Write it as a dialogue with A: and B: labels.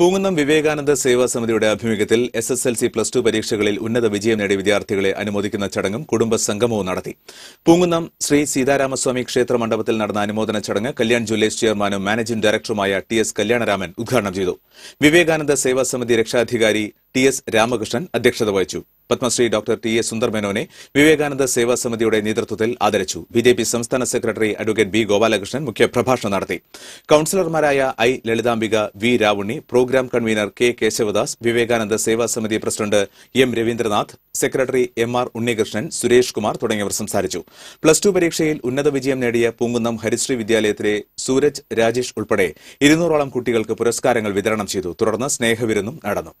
A: പൂങ്കുന്നം വിവേകാനന്ദ സേവാ സമിതിയുടെ ആഭിമുഖ്യത്തിൽ S S L C plus two പരീക്ഷകളിൽ ഉന്നത വിജയം നേടിയ വിദ്യാർത്ഥികളെ അനുമോദിക്കുന്ന ചടങ്ങും കുടുംബ സംഗമവും നടത്തി പൂങ്കുന്നം ശ്രീ സീതാരാമസ്വാമി ക്ഷേത്ര മണ്ഡപത്തിൽ നടന്ന അനുമോദന ചടങ്ങ് കല്യാൺ ജ്വല്ലേഴ്സ് ചെയർമാനും മാനേജിംഗ് ഡയറക്ടറുമായ ടി എസ് കല്യാണരാമൻ ഉദ്ഘാടനം ചെയ്തു വിവേകാനന്ദ സേവാ സമിതി രക്ഷാധികാരി ടി എസ് രാമകൃഷ്ണൻ അധ്യക്ഷത വഹിച്ചു Padmashri doctor T A Sundar മേനോനെ വിവേകാനന്ദ സേവാ സമിതിയുടെ നേതൃത്വത്തിൽ ആദരിച്ചു ബി ജെ പി സംസ്ഥാന സെക്രട്ടറി അഡ്വക്കേറ്റ് ബി ഗോപാലകൃഷ്ണൻ മുഖ്യപ്രഭാഷണം നടത്തി കൌൺസിലർമാരായ I Lalithambika V Ravunni programme convener K Keshavadas Vivekananda Seva Samiti president M Ravindranath secretary M R Unnikrishnan Suresh Kumar തുടങ്ങിയവർ സംസാരിച്ചു പ്ലസ് ടു പരീക്ഷയിൽ ഉന്നത വിജയം നേടിയ പൂങ്കുന്നം ഹരിശ്രീ വിദ്യാലയത്തിലെ സൂരജ് രാജേഷ് ഉൾപ്പെടെ ഇരുന്നൂറോളം കുട്ടികൾക്ക് പുരസ്കാരങ്ങൾ വിതരണം ചെയ്തു തുടർന്ന് സ്നേഹവിരുന്നും നടന്നു